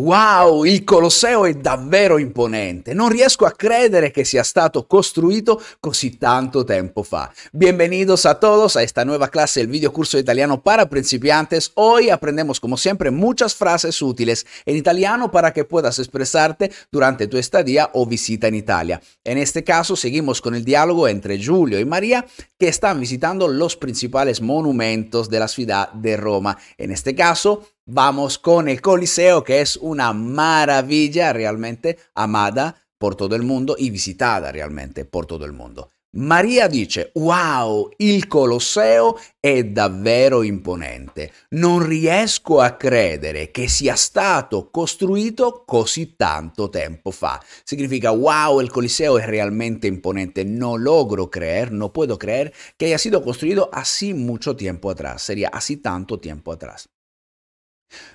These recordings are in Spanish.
Wow, ¡El Colosseo es davvero imponente. No riesco a credere que sia stato costruito così tanto tiempo fa. Bienvenidos a todos a esta nueva clase del video curso italiano para principiantes. Hoy aprendemos como siempre muchas frases útiles en italiano para que puedas expresarte durante tu estadía o visita en Italia. En este caso seguimos con el diálogo entre Giulio y María que están visitando los principales monumentos de la ciudad de Roma. En este caso Vamos con el Coliseo, que es una maravilla realmente amada por todo el mundo y visitada realmente por todo el mundo. María dice, wow, il Colosseo è davvero imponente, non riesco a credere che sia stato costruito così tanto tempo fa. Significa, wow, el Coliseo es realmente imponente, no logro creer, no puedo creer que haya sido construido así mucho tiempo atrás, sería así tanto tiempo atrás.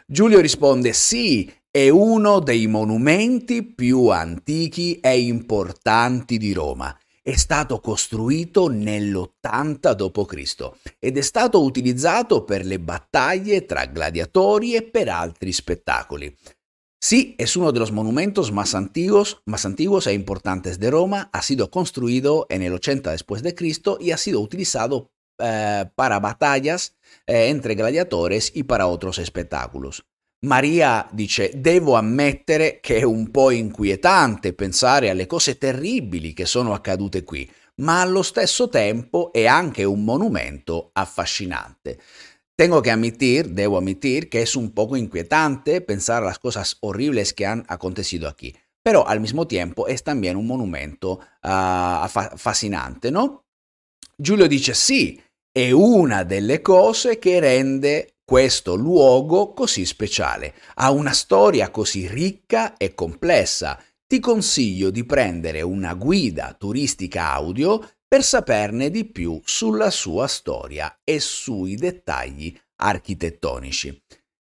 Giulio risponde sì, è uno dei monumenti più antichi e importanti di Roma. È stato costruito nell'80 d.C. ed è stato utilizzato per le battaglie tra gladiatori e per altri spettacoli. Sì, è uno de los monumentos más antiguos, más antiguos e importantes de Roma. Ha sido construido en el 80 después de Cristo y ha sido utilizado eh, para batallas eh, entre gladiadores y para otros espectáculos. Maria dice, devo ammettere che è un po' inquietante pensare alle cose terribili che sono accadute qui, ma allo stesso tempo è anche un monumento affascinante. Tengo che ammettere, devo ammettere, che è un poco inquietante pensare alle cose orribili che hanno acontecido qui, però al mismo tempo è también un monumento uh, fascinante, ¿no? Giulio dice sì, è una delle cose che rende questo luogo così speciale. Ha una storia così ricca e complessa. Ti consiglio di prendere una guida turistica audio per saperne di più sulla sua storia e sui dettagli architettonici.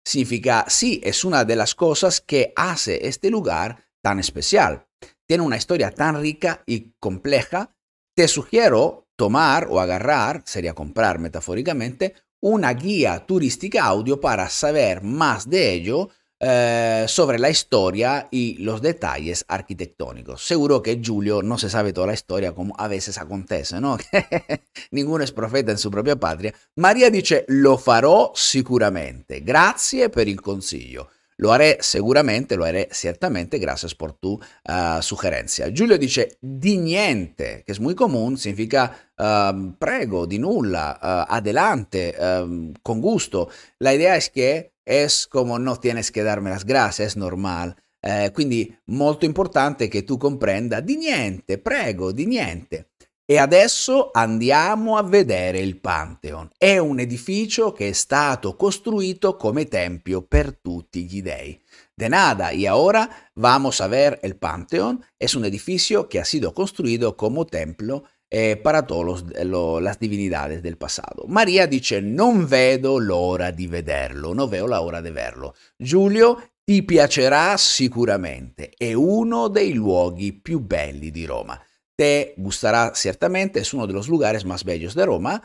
Significa, sì, è una delle cose che hace este lugar tan especial. Tiene una storia tan ricca e compleja. Te sugiero tomar o agarrar, sería comprar metafóricamente, una guía turística audio para saber más de ello eh, sobre la historia y los detalles arquitectónicos. Seguro que Julio no se sabe toda la historia como a veces acontece, ¿no? Ninguno es profeta en su propia patria. María dice, lo farò sicuramente. Grazie per il consiglio. Lo haré seguramente, lo haré ciertamente, grazie per tu uh, sugerencia. Giulio dice di niente, che è molto comune, significa uh, prego, di nulla, uh, adelante, ehm, con gusto. La idea è che es come non tienes che darme las gracias, es normale. Eh, quindi molto importante che tu comprenda di niente, prego, di niente. E adesso andiamo a vedere il Pantheon. È un edificio che è stato costruito come tempio per tutti gli dei. De nada y ahora vamos a ver el Pantheon. Es un edificio que ha sido construido como templo eh, para todas eh, las divinidades del pasado. María dice, non vedo l'ora di vederlo, non veo la hora di verlo. Giulio, ti piacerà sicuramente, è uno dei luoghi più belli di Roma te gustarà certamente, es uno de los lugares más bellos de Roma.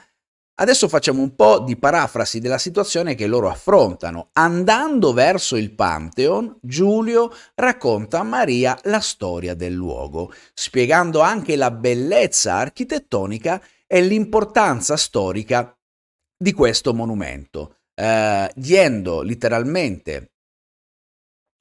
Adesso facciamo un po' di parafrasi della situazione che loro affrontano. Andando verso il Pantheon, Giulio racconta a Maria la storia del luogo, spiegando anche la bellezza architettonica e l'importanza storica di questo monumento, eh, diendo letteralmente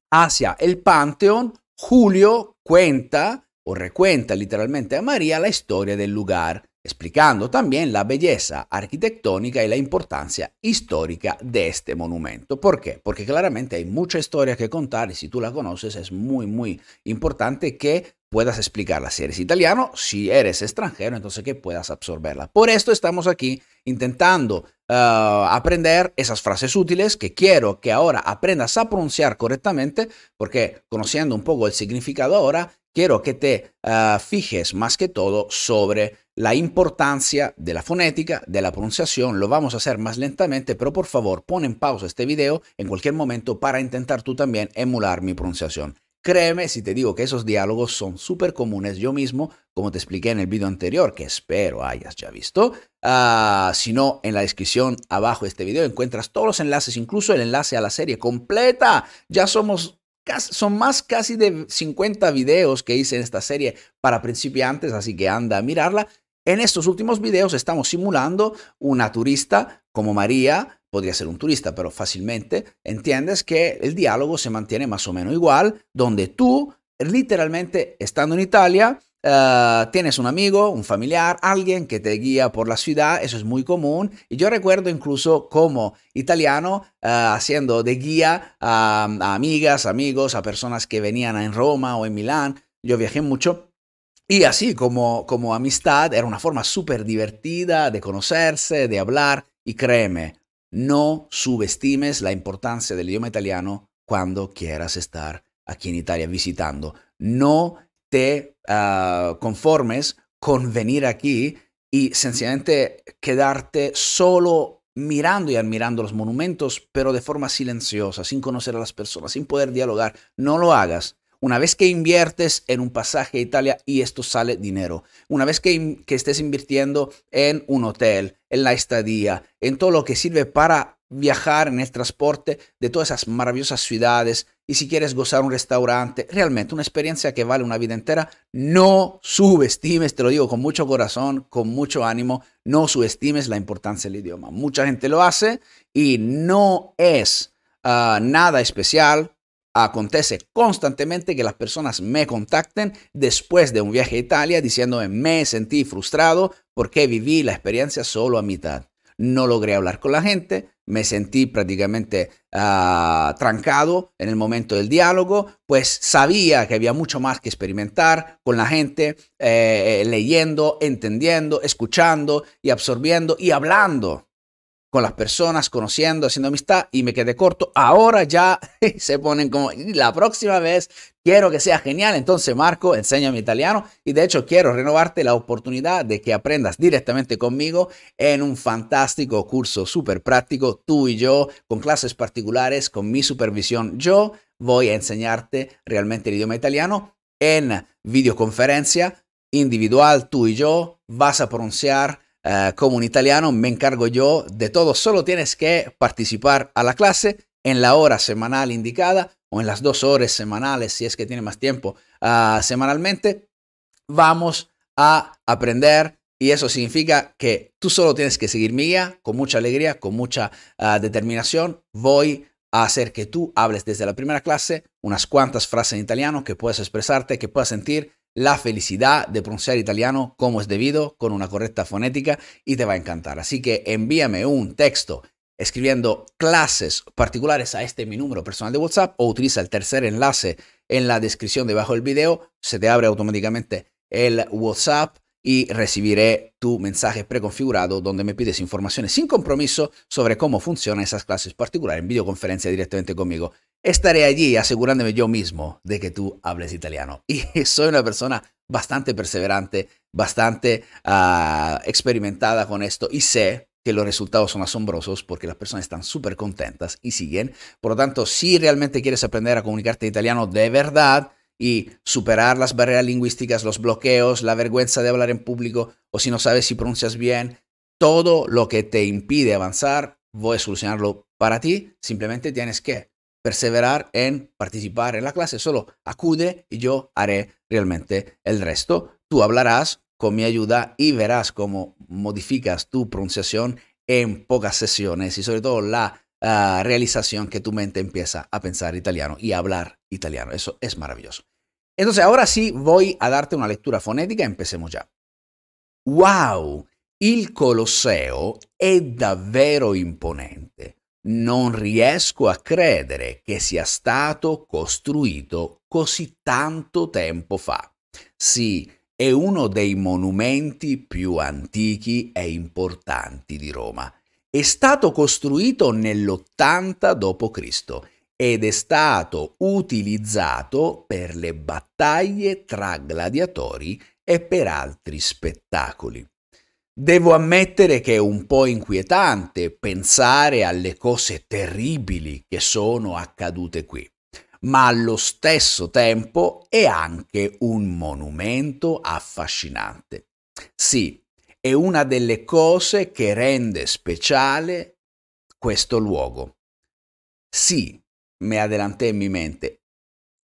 Asia e il Pantheon, Giulio cuenta o recuenta literalmente a María la historia del lugar, explicando también la belleza arquitectónica y la importancia histórica de este monumento. ¿Por qué? Porque claramente hay mucha historia que contar y si tú la conoces es muy, muy importante que puedas explicarla. Si eres italiano, si eres extranjero, entonces que puedas absorberla. Por esto estamos aquí intentando ah, aprender esas frases útiles que quiero que ahora aprendas a pronunciar correctamente, porque conociendo un poco el significado ahora, quiero que te ah, fijes más que todo sobre la importancia de la fonética, de la pronunciación. Lo vamos a hacer más lentamente, pero por favor pon en pausa este video en cualquier momento para intentar tú también emular mi pronunciación. Créeme si te digo que esos diálogos son súper comunes yo mismo, como te expliqué en el video anterior, que espero hayas ya visto. Ah, si no, en la descripción abajo de este video encuentras todos los enlaces, incluso el enlace a la serie completa. Ya somos son más casi de 50 videos que hice en esta serie para principiantes, así que anda a mirarla. En estos últimos videos estamos simulando una turista como María, podría ser un turista, pero fácilmente entiendes que el diálogo se mantiene más o menos igual, donde tú literalmente estando en Italia Ah, tienes un amigo, un familiar, alguien que te guía por la ciudad, eso es muy común. Y yo recuerdo incluso como italiano ah, haciendo de guía a, amigas, amigos, a personas que venían en Roma o en Milán. Yo viajé mucho. Y así como, como amistad, era una forma súper divertida de conocerse, de hablar. Y créeme, no subestimes la importancia del idioma italiano cuando quieras estar aquí en Italia visitando. No te ah, conformes con venir aquí y sencillamente quedarte solo mirando y admirando los monumentos, pero de forma silenciosa, sin conocer a las personas, sin poder dialogar. No lo hagas. Una vez que inviertes en un pasaje a Italia y esto sale dinero, una vez que, estés invirtiendo en un hotel, en la estadía, en todo lo que sirve para viajar en el transporte de todas esas maravillosas ciudades y si quieres gozar un restaurante, realmente una experiencia que vale una vida entera, no subestimes, te lo digo con mucho corazón, con mucho ánimo, no subestimes la importancia del idioma. Mucha gente lo hace y no es ah, nada especial. Acontece constantemente que las personas me contacten después de un viaje a Italia diciéndome me sentí frustrado porque viví la experiencia solo a mitad. No logré hablar con la gente, me sentí prácticamente ah, trancado en el momento del diálogo, pues sabía que había mucho más que experimentar con la gente, eh, leyendo, entendiendo, escuchando y absorbiendo y hablando con las personas, conociendo, haciendo amistad y me quedé corto. Ahora ya se ponen como, la próxima vez quiero que sea genial. Entonces, Marco, enséñame italiano y de hecho quiero renovarte la oportunidad de que aprendas directamente conmigo en un fantástico curso súper práctico, tú y yo, con clases particulares, con mi supervisión. Yo voy a enseñarte realmente el idioma italiano en videoconferencia individual, tú y yo. Vas a pronunciar eh, como un italiano, me encargo yo de todo. Solo tienes que participar a la clase en la hora semanal indicada o en las dos horas semanales, si es que tiene más tiempo ah, semanalmente. Vamos a aprender y eso significa que tú solo tienes que seguir mi guía con mucha alegría, con mucha ah, determinación. Voy a hacer que tú hables desde la primera clase unas cuantas frases en italiano que puedas expresarte, que puedas sentir la felicidad de pronunciar italiano como es debido, con una correcta fonética y te va a encantar. Así que envíame un texto escribiendo clases particulares a este mi número personal de WhatsApp o utiliza el tercer enlace en la descripción debajo del video. Se te abre automáticamente el WhatsApp y recibiré tu mensaje preconfigurado donde me pides información sin compromiso sobre cómo funcionan esas clases particulares en videoconferencia directamente conmigo. Estaré allí asegurándome yo mismo de que tú hables italiano. Y soy una persona bastante perseverante, bastante ah, experimentada con esto y sé que los resultados son asombrosos porque las personas están súper contentas y siguen. Por lo tanto, si realmente quieres aprender a comunicarte italiano de verdad, y superar las barreras lingüísticas, los bloqueos, la vergüenza de hablar en público o si no sabes si pronuncias bien, todo lo que te impide avanzar, voy a solucionarlo para ti. Simplemente tienes que perseverar en participar en la clase. Solo acude y yo haré realmente el resto. Tú hablarás con mi ayuda y verás cómo modificas tu pronunciación en pocas sesiones y sobre todo la ah, realización que tu mente empieza a pensar italiano y a hablar italiano. Eso es maravilloso. Entonces, ahora sí voy a darte una lectura fonética. Empecemos ya. Wow, il Colosseo è davvero imponente. Non riesco a credere che sia stato costruito così tanto tempo fa. Sì, è uno dei monumenti più antichi e importanti di Roma. È stato costruito nell'80 d.C ed è stato utilizzato per le battaglie tra gladiatori e per altri spettacoli. Devo ammettere che è un po' inquietante pensare alle cose terribili che sono accadute qui, ma allo stesso tempo è anche un monumento affascinante. Sì, è una delle cose che rende speciale questo luogo. Sì, me adelanté in mi mente,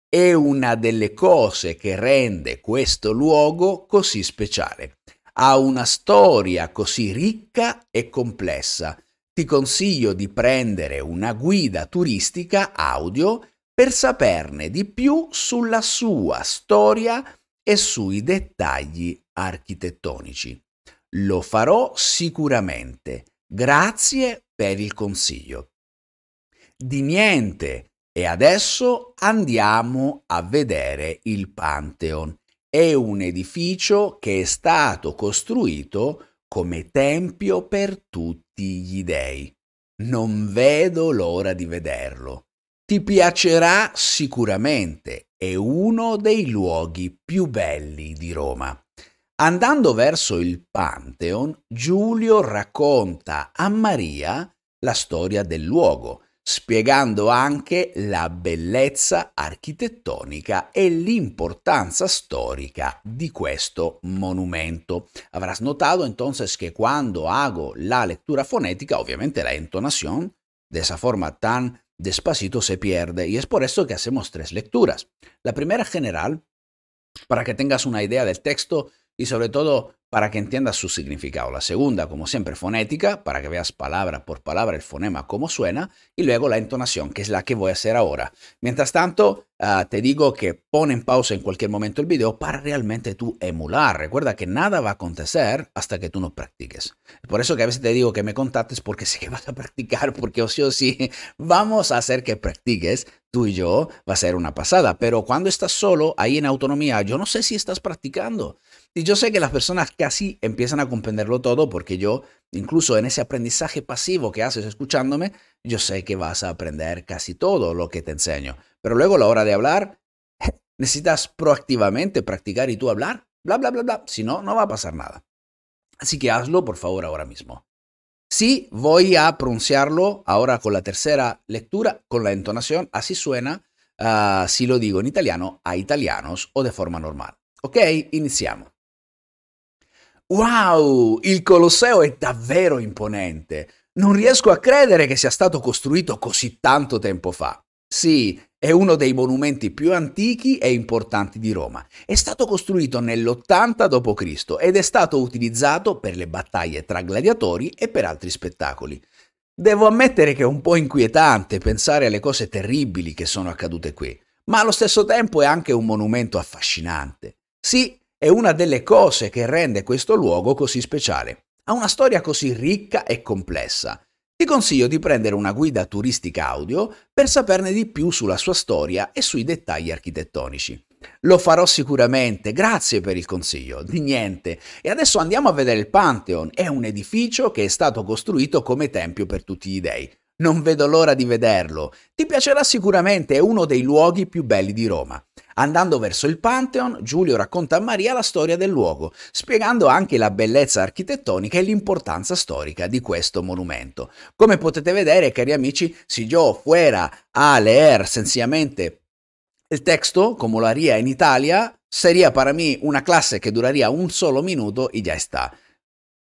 è una delle cose che rende questo luogo così speciale. Ha una storia così ricca e complessa. Ti consiglio di prendere una guida turistica audio per saperne di più sulla sua storia e sui dettagli architettonici. Lo farò sicuramente. Grazie per il consiglio di niente. E adesso andiamo a vedere il Pantheon. È un edificio che è stato costruito come tempio per tutti gli dei. Non vedo l'ora di vederlo. Ti piacerà sicuramente, è uno dei luoghi più belli di Roma. Andando verso il Pantheon, Giulio racconta a Maria la storia del luogo, spiegando anche la bellezza architettonica e importancia histórica de questo monumento. Habrás notado entonces que cuando hago la lectura fonética, obviamente la entonación de esa forma tan despacito se pierde y es por eso que hacemos tres lecturas. La primera general, para que tengas una idea del texto, y sobre todo para que entiendas su significado. La segunda, como siempre, fonética, para que veas palabra por palabra el fonema cómo suena, y luego la entonación, que es la que voy a hacer ahora. Mientras tanto, ah, te digo que pon en pausa en cualquier momento el video para realmente tú emular. Recuerda que nada va a acontecer hasta que tú no practiques. Por eso que a veces te digo que me contactes porque sé que vas a practicar, porque o sí o sí vamos a hacer que practiques. Tú y yo va a ser una pasada, pero cuando estás solo ahí en autonomía, yo no sé si estás practicando. Y yo sé que las personas casi empiezan a comprenderlo todo porque yo, incluso en ese aprendizaje pasivo que haces escuchándome, yo sé que vas a aprender casi todo lo que te enseño. Pero luego a la hora de hablar, necesitas proactivamente practicar y tú hablar, bla, bla, bla, bla. Si no, no va a pasar nada. Así que hazlo, por favor, ahora mismo. Sí, voy a pronunciarlo ahora con la tercera lectura, con la entonación, así suena ah, si lo digo en italiano a italianos o de forma normal. Ok, iniciamos. Wow, il Colosseo è davvero imponente. Non riesco a credere che sia stato costruito così tanto tempo fa. Sì, è uno dei monumenti più antichi e importanti di Roma. È stato costruito nell'80 d.C. ed è stato utilizzato per le battaglie tra gladiatori e per altri spettacoli. Devo ammettere che è un po' inquietante pensare alle cose terribili che sono accadute qui, ma allo stesso tempo è anche un monumento affascinante. Sì, è una delle cose che rende questo luogo così speciale. Ha una storia così ricca e complessa. Ti consiglio di prendere una guida turistica audio per saperne di più sulla sua storia e sui dettagli architettonici. Lo farò sicuramente, grazie per il consiglio, di niente. E adesso andiamo a vedere il Pantheon, è un edificio che è stato costruito come tempio per tutti gli dei. Non vedo l'ora di vederlo. Ti piacerà sicuramente, è uno dei luoghi più belli di Roma. Andando verso il Pantheon, Giulio racconta a Maria la storia del luogo, spiegando anche la bellezza architettonica e l'importanza storica di questo monumento. Come potete vedere, cari amici, si yo fuera a leer sencillamente il testo, come lo haría in Italia, sería para mí una classe che duraria un solo minuto e già sta.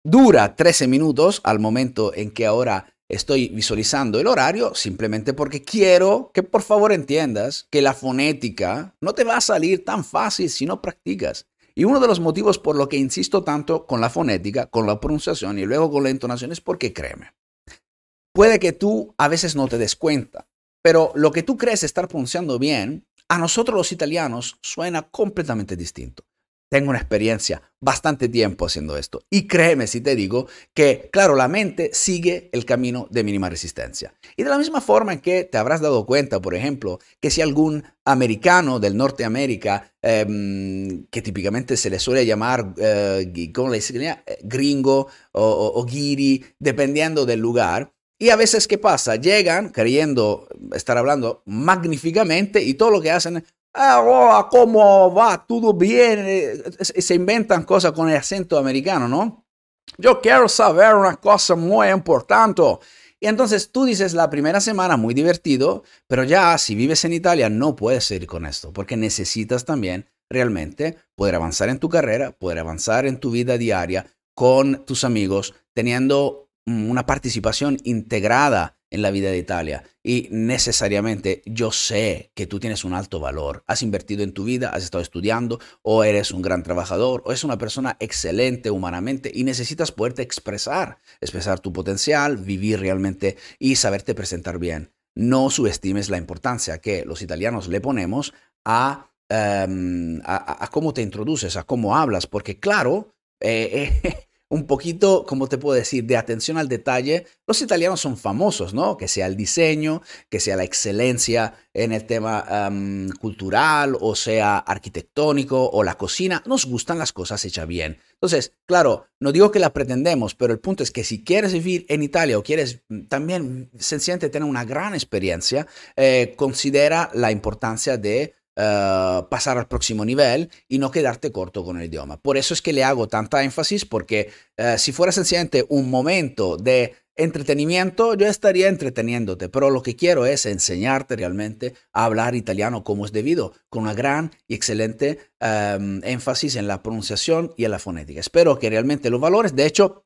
Dura 13 minuti al momento in che ora... estoy visualizando el horario simplemente porque quiero que por favor entiendas que la fonética no te va a salir tan fácil si no practicas. Y uno de los motivos por lo que insisto tanto con la fonética, con la pronunciación y luego con la entonación es porque créeme. Puede que tú a veces no te des cuenta, pero lo que tú crees estar pronunciando bien, a nosotros los italianos suena completamente distinto tengo una experiencia, bastante tiempo haciendo esto. Y créeme si te digo que, claro, la mente sigue el camino de mínima resistencia. Y de la misma forma en que te habrás dado cuenta, por ejemplo, que si algún americano del Norteamérica, eh, em, que típicamente se le suele llamar, eh, ¿cómo le eh, Gringo o, o, dependiendo del lugar, y a veces, ¿qué pasa? Llegan creyendo estar hablando magníficamente y todo lo que hacen Ah, oh, ah, ¿cómo va? ¿Todo bien? Eh, se inventan cosas con el acento americano, ¿no? Yo quiero saber una cosa muy importante. Y entonces tú dices la primera semana muy divertido, pero ya si vives en Italia no puedes ir con esto, porque necesitas también realmente poder avanzar en tu carrera, poder avanzar en tu vida diaria con tus amigos, teniendo mm, una participación integrada en la vida de Italia. Y necesariamente yo sé que tú tienes un alto valor. Has invertido en tu vida, has estado estudiando, o eres un gran trabajador, o es una persona excelente humanamente y necesitas poderte expresar, expresar tu potencial, vivir realmente y saberte presentar bien. No subestimes la importancia que los italianos le ponemos a, em, a, cómo te introduces, a cómo hablas, porque claro, eh, eh, un poquito, como te puedo decir?, de atención al detalle. Los italianos son famosos, ¿no? Que sea el diseño, que sea la excelencia en el tema cultural, o sea arquitectónico, o la cocina. Nos gustan las cosas hechas bien. Entonces, claro, no digo que la pretendemos, pero el punto es que si quieres vivir en Italia o quieres mm, también sencillamente tener una gran experiencia, eh, considera la importancia de eh, pasar al próximo nivel y no quedarte corto con el idioma. Por eso es que le hago tanta énfasis porque eh, si fuera sencillamente un momento de entretenimiento, yo estaría entreteniéndote, pero lo que quiero es enseñarte realmente a hablar italiano como es debido, con una gran y excelente em, énfasis en la pronunciación y en la fonética. Espero que realmente lo valores. De hecho,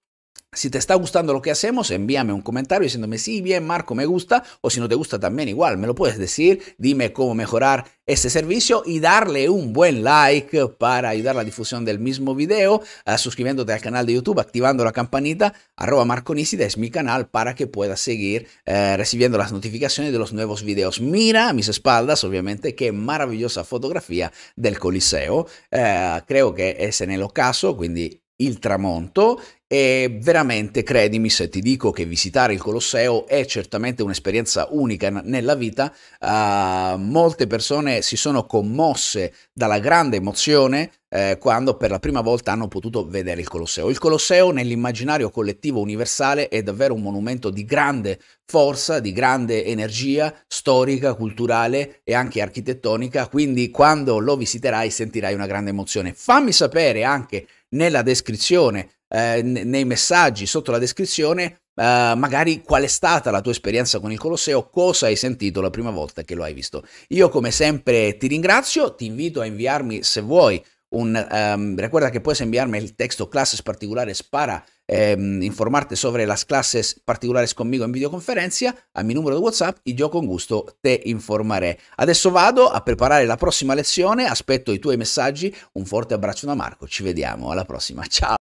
si te está gustando lo que hacemos, envíame un comentario diciéndome, sí, bien, Marco, me gusta, o si no te gusta también igual, me lo puedes decir, dime cómo mejorar este servicio y darle un buen like para ayudar a la difusión del mismo video, ah, suscribiéndote al canal de YouTube, activando la campanita, arroba Marco Nisida es mi canal para que puedas seguir eh, recibiendo las notificaciones de los nuevos videos. Mira a mis espaldas, obviamente, qué maravillosa fotografía del Coliseo, eh, creo que es en el ocaso, quindi il tramonto E veramente credimi se ti dico che visitare il Colosseo è certamente un'esperienza unica nella vita. Uh, molte persone si sono commosse dalla grande emozione eh, quando per la prima volta hanno potuto vedere il Colosseo. Il Colosseo nell'immaginario collettivo universale è davvero un monumento di grande forza, di grande energia storica, culturale e anche architettonica, quindi quando lo visiterai sentirai una grande emozione. Fammi sapere anche nella descrizione eh, nei messaggi sotto la descrizione Uh, magari qual è stata la tua esperienza con il Colosseo, cosa hai sentito la prima volta che lo hai visto. Io come sempre ti ringrazio, ti invito a inviarmi se vuoi un... Um, ehm, recuerda que puedes enviarme el texto clases particulares para eh, informarte sobre las clases particulares conmigo en videoconferencia a mi numero de WhatsApp y yo con gusto te informaré. Adesso vado a preparare la prossima lezione, aspetto i tuoi messaggi, un forte abbraccio da Marco, ci vediamo alla prossima, ciao!